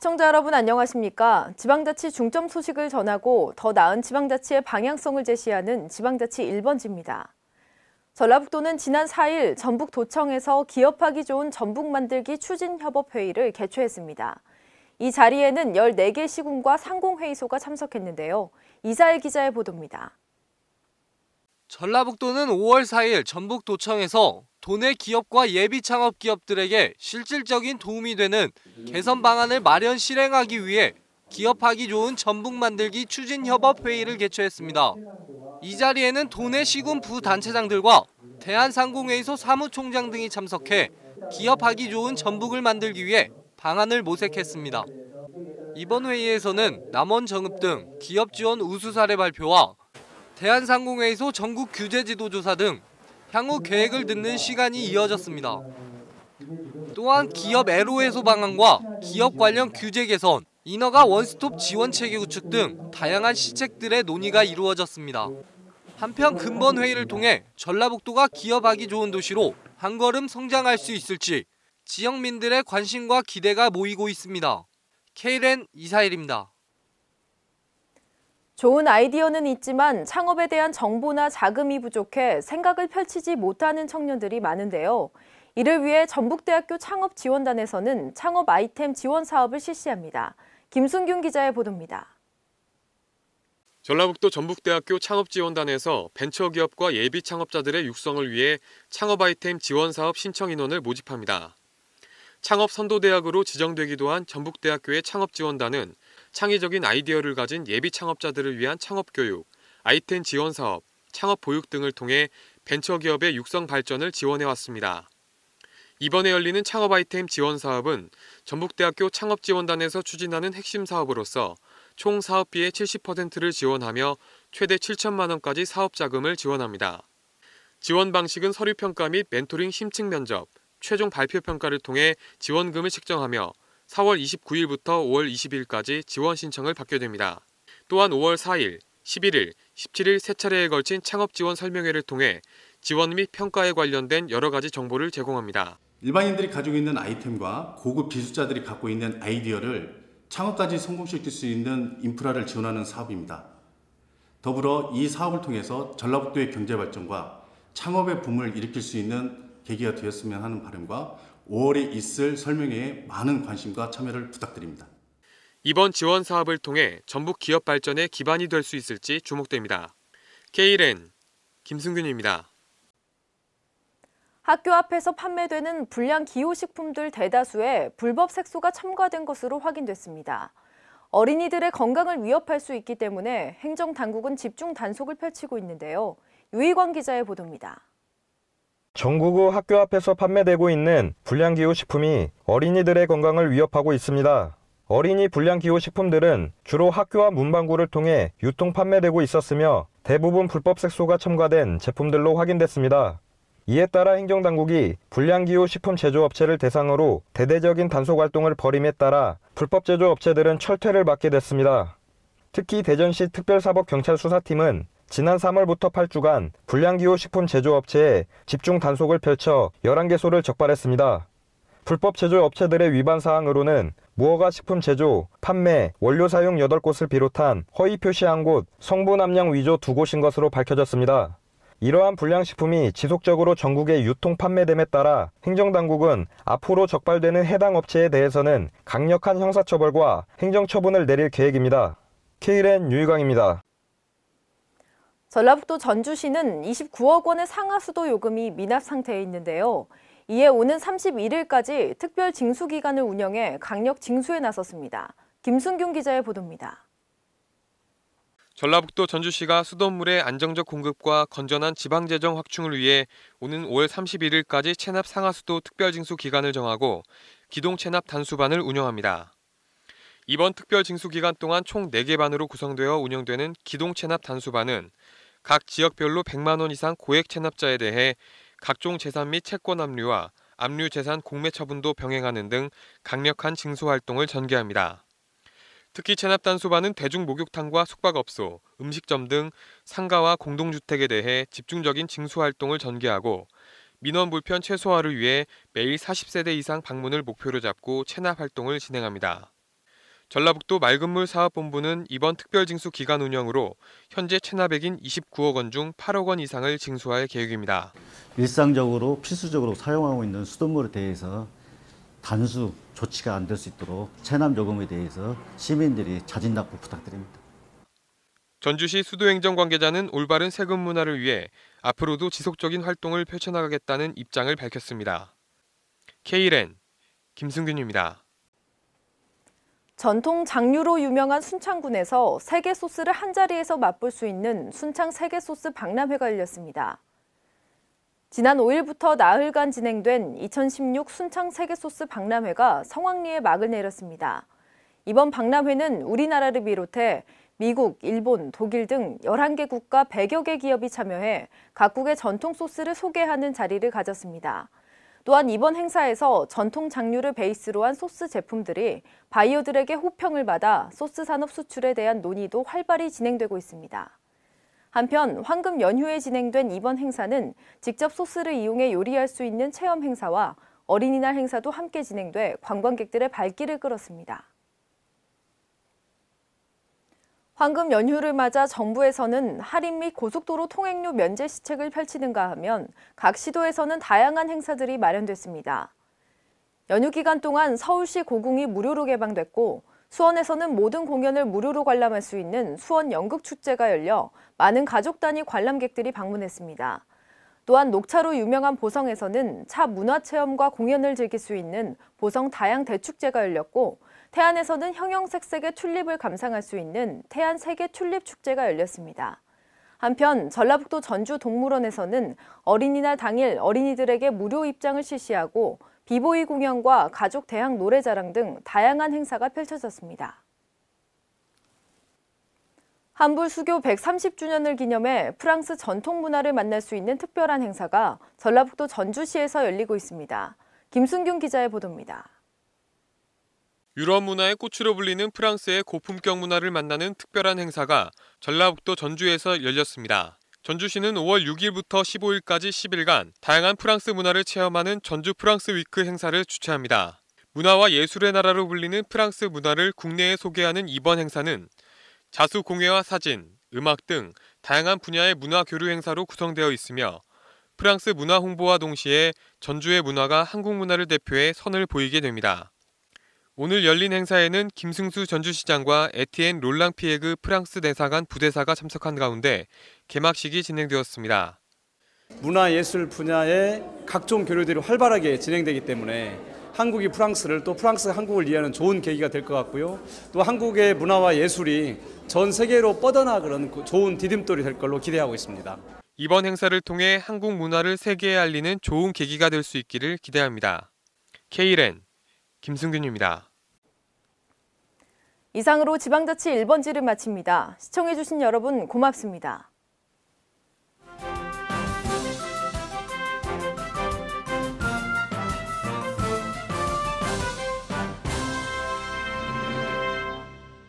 시청자 여러분 안녕하십니까? 지방자치 중점 소식을 전하고 더 나은 지방자치의 방향성을 제시하는 지방자치 1번지입니다. 전라북도는 지난 4일 전북도청에서 기업하기 좋은 전북 만들기 추진협업회의를 개최했습니다. 이 자리에는 14개 시군과 상공회의소가 참석했는데요. 이사일 기자의 보도입니다. 전라북도는 5월 4일 전북도청에서 도내 기업과 예비 창업 기업들에게 실질적인 도움이 되는 개선 방안을 마련 실행하기 위해 기업하기 좋은 전북 만들기 추진협업 회의를 개최했습니다. 이 자리에는 도내 시군 부단체장들과 대한상공회의소 사무총장 등이 참석해 기업하기 좋은 전북을 만들기 위해 방안을 모색했습니다. 이번 회의에서는 남원정읍 등 기업 지원 우수 사례 발표와 대한상공회의소 전국 규제지도 조사 등 향후 계획을 듣는 시간이 이어졌습니다. 또한 기업 애로 해소 방안과 기업 관련 규제 개선, 인허가 원스톱 지원 체계 구축 등 다양한 시책들의 논의가 이루어졌습니다. 한편 근본 회의를 통해 전라북도가 기업하기 좋은 도시로 한 걸음 성장할 수 있을지 지역민들의 관심과 기대가 모이고 있습니다. KLN 이사일입니다. 좋은 아이디어는 있지만 창업에 대한 정보나 자금이 부족해 생각을 펼치지 못하는 청년들이 많은데요. 이를 위해 전북대학교 창업지원단에서는 창업 아이템 지원 사업을 실시합니다. 김순균 기자의 보도입니다. 전라북도 전북대학교 창업지원단에서 벤처기업과 예비 창업자들의 육성을 위해 창업 아이템 지원 사업 신청 인원을 모집합니다. 창업 선도대학으로 지정되기도 한 전북대학교의 창업지원단은 창의적인 아이디어를 가진 예비 창업자들을 위한 창업 교육, 아이템 지원 사업, 창업 보육 등을 통해 벤처기업의 육성 발전을 지원해 왔습니다. 이번에 열리는 창업 아이템 지원 사업은 전북대학교 창업지원단에서 추진하는 핵심 사업으로서 총 사업비의 70%를 지원하며 최대 7천만 원까지 사업 자금을 지원합니다. 지원 방식은 서류 평가 및 멘토링 심층 면접, 최종 발표 평가를 통해 지원금을 측정하며 4월 29일부터 5월 20일까지 지원 신청을 받게 됩니다. 또한 5월 4일, 11일, 17일 세 차례에 걸친 창업 지원 설명회를 통해 지원 및 평가에 관련된 여러 가지 정보를 제공합니다. 일반인들이 가지고 있는 아이템과 고급 기술자들이 갖고 있는 아이디어를 창업까지 성공시킬 수 있는 인프라를 지원하는 사업입니다. 더불어 이 사업을 통해서 전라북도의 경제 발전과 창업의 붐을 일으킬 수 있는 계기가 되었으면 하는 바람과 5월에 있을 설명회에 많은 관심과 참여를 부탁드립니다. 이번 지원 사업을 통해 전북 기업 발전의 기반이 될 수 있을지 주목됩니다. KLN 김승균입니다. 학교 앞에서 판매되는 불량 기호식품들 대다수에 불법 색소가 첨가된 것으로 확인됐습니다. 어린이들의 건강을 위협할 수 있기 때문에 행정당국은 집중 단속을 펼치고 있는데요. 유희광 기자의 보도입니다. 전국의 학교 앞에서 판매되고 있는 불량기호 식품이 어린이들의 건강을 위협하고 있습니다. 어린이 불량기호 식품들은 주로 학교와 문방구를 통해 유통 판매되고 있었으며 대부분 불법 색소가 첨가된 제품들로 확인됐습니다. 이에 따라 행정당국이 불량기호 식품 제조업체를 대상으로 대대적인 단속 활동을 벌임에 따라 불법 제조업체들은 철퇴를 맞게 됐습니다. 특히 대전시 특별사법경찰수사팀은 지난 3월부터 8주간 불량기호 식품 제조업체에 집중 단속을 펼쳐 11개소를 적발했습니다. 불법 제조 업체들의 위반 사항으로는 무허가 식품 제조, 판매, 원료 사용 8곳을 비롯한 허위 표시한 곳, 성분 함량 위조 2곳인 것으로 밝혀졌습니다. 이러한 불량식품이 지속적으로 전국에 유통 판매됨에 따라 행정당국은 앞으로 적발되는 해당 업체에 대해서는 강력한 형사처벌과 행정처분을 내릴 계획입니다. KLN 유희광입니다. 전라북도 전주시는 29억 원의 상하수도 요금이 미납 상태에 있는데요. 이에 오는 31일까지 특별 징수 기간을 운영해 강력 징수에 나섰습니다. 김순균 기자의 보도입니다. 전라북도 전주시가 수돗물의 안정적 공급과 건전한 지방재정 확충을 위해 오는 5월 31일까지 체납 상하수도 특별징수 기간을 정하고 기동 체납 단수반을 운영합니다. 이번 특별징수 기간 동안 총 4개 반으로 구성되어 운영되는 기동 체납 단수반은 각 지역별로 100만 원 이상 고액 체납자에 대해 각종 재산 및 채권 압류와 압류 재산 공매 처분도 병행하는 등 강력한 징수 활동을 전개합니다. 특히 체납 단수반은 대중 목욕탕과 숙박업소, 음식점 등 상가와 공동주택에 대해 집중적인 징수 활동을 전개하고 민원 불편 최소화를 위해 매일 40세대 이상 방문을 목표로 잡고 체납 활동을 진행합니다. 전라북도 맑은물 사업본부는 이번 특별징수 기간 운영으로 현재 체납액인 29억 원 중 8억 원 이상을 징수할 계획입니다. 일상적으로 필수적으로 사용하고 있는 수돗물에 대해서 단수 조치가 안 될 수 있도록 체납 요금에 대해서 시민들이 자진 납부 부탁드립니다. 전주시 수도행정 관계자는 올바른 세금 문화를 위해 앞으로도 지속적인 활동을 펼쳐나가겠다는 입장을 밝혔습니다. KLN 김승균입니다. 전통 장류로 유명한 순창군에서 세계 소스를 한자리에서 맛볼 수 있는 순창 세계 소스 박람회가 열렸습니다. 지난 5일부터 나흘간 진행된 2016 순창 세계 소스 박람회가 성황리에 막을 내렸습니다. 이번 박람회는 우리나라를 비롯해 미국, 일본, 독일 등 11개 국가 100여 개 기업이 참여해 각국의 전통 소스를 소개하는 자리를 가졌습니다. 또한 이번 행사에서 전통 장류를 베이스로 한 소스 제품들이 바이오들에게 호평을 받아 소스 산업 수출에 대한 논의도 활발히 진행되고 있습니다. 한편 황금 연휴에 진행된 이번 행사는 직접 소스를 이용해 요리할 수 있는 체험 행사와 어린이날 행사도 함께 진행돼 관광객들의 발길을 끌었습니다. 황금 연휴를 맞아 정부에서는 할인 및 고속도로 통행료 면제 시책을 펼치는가 하면 각 시도에서는 다양한 행사들이 마련됐습니다. 연휴 기간 동안 서울시 고궁이 무료로 개방됐고 수원에서는 모든 공연을 무료로 관람할 수 있는 수원 연극축제가 열려 많은 가족 단위 관람객들이 방문했습니다. 또한 녹차로 유명한 보성에서는 차 문화체험과 공연을 즐길 수 있는 보성 다양 대축제가 열렸고 태안에서는 형형색색의 튤립을 감상할 수 있는 태안 세계 튤립 축제가 열렸습니다. 한편 전라북도 전주 동물원에서는 어린이날 당일 어린이들에게 무료 입장을 실시하고 비보이 공연과 가족 대학 노래자랑 등 다양한 행사가 펼쳐졌습니다. 한불 수교 130주년을 기념해 프랑스 전통 문화를 만날 수 있는 특별한 행사가 전라북도 전주시에서 열리고 있습니다. 김순균 기자의 보도입니다. 유럽 문화의 꽃으로 불리는 프랑스의 고품격 문화를 만나는 특별한 행사가 전라북도 전주에서 열렸습니다. 전주시는 5월 6일부터 15일까지 10일간 다양한 프랑스 문화를 체험하는 전주 프랑스 위크 행사를 주최합니다. 문화와 예술의 나라로 불리는 프랑스 문화를 국내에 소개하는 이번 행사는 자수 공예와 사진, 음악 등 다양한 분야의 문화 교류 행사로 구성되어 있으며 프랑스 문화 홍보와 동시에 전주의 문화가 한국 문화를 대표해 선을 보이게 됩니다. 오늘 열린 행사에는 김승수 전주시장과 에티엔 롤랑 피에그 프랑스 대사관 부대사가 참석한 가운데 개막식이 진행되었습니다. 문화예술 분야의 각종 교류들이 활발하게 진행되기 때문에 한국이 프랑스를 또 프랑스 한국을 이해하는 좋은 계기가 될 것 같고요. 또 한국의 문화와 예술이 전 세계로 뻗어나가는 그 좋은 디딤돌이 될 걸로 기대하고 있습니다. 이번 행사를 통해 한국 문화를 세계에 알리는 좋은 계기가 될 수 있기를 기대합니다. KLN 김승균입니다. 이상으로 지방자치 1번지를 마칩니다. 시청해주신 여러분 고맙습니다.